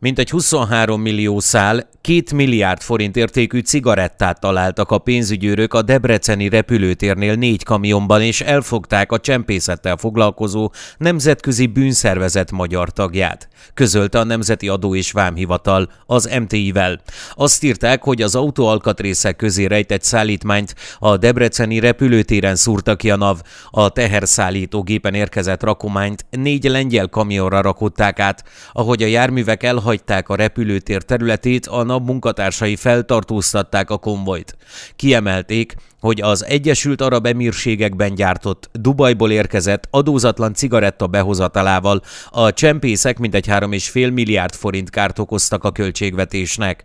Mintegy 23 millió szál, 2 milliárd forint értékű cigarettát találtak a pénzügyőrök a Debreceni repülőtérnél négy kamionban, és elfogták a csempészettel foglalkozó nemzetközi bűnszervezet magyar tagját, közölte a Nemzeti Adó és Vámhivatal az MTI-vel. Azt írták, hogy az autó alkatrészek közé rejtett szállítmányt a Debreceni repülőtéren szúrta ki a NAV. A teherszállítógépen érkezett rakományt négy lengyel kamionra rakották át, ahogy a járművek elhagyták elhagyták a repülőtér területét, a nap munkatársai feltartóztatták a konvojt. Kiemelték, hogy az Egyesült Arab Emírségekben gyártott, Dubajból érkezett adózatlan cigaretta behozatalával a csempészek mintegy 3,5 milliárd forint kárt okoztak a költségvetésnek.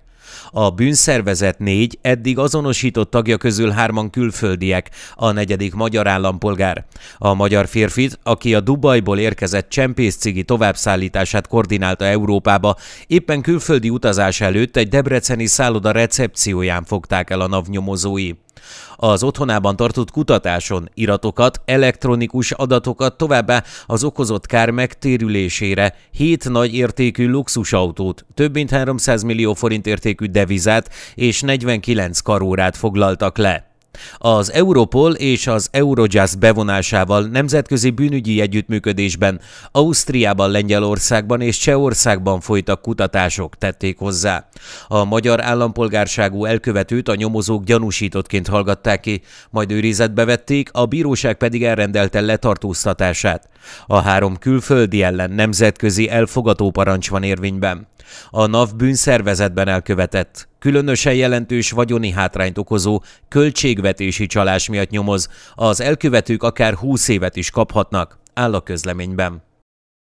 A bűnszervezet négy eddig azonosított tagja közül hárman külföldiek, a negyedik magyar állampolgár. A magyar férfit, aki a Dubajból érkezett cigi továbbszállítását koordinálta Európába, éppen külföldi utazás előtt egy debreceni szálloda recepcióján fogták el a navnyomozói. nyomozói. Az otthonában tartott kutatáson iratokat, elektronikus adatokat, továbbá az okozott kár megtérülésére hét nagy értékű luxusautót, több mint 300 millió forint értékű devizát és 49 karórát foglaltak le. Az Europol és az Eurojust bevonásával nemzetközi bűnügyi együttműködésben Ausztriában, Lengyelországban és Csehországban folytak kutatások, tették hozzá. A magyar állampolgárságú elkövetőt a nyomozók gyanúsítottként hallgatták ki, majd őrizetbe vették, a bíróság pedig elrendelte letartóztatását. A három külföldi ellen nemzetközi elfogató parancs van érvényben. A NAV bűnszervezetben elkövetett Különösen jelentős vagyoni hátrányt okozó költségvetési csalás miatt nyomoz. Az elkövetők akár 20 évet is kaphatnak, áll a közleményben.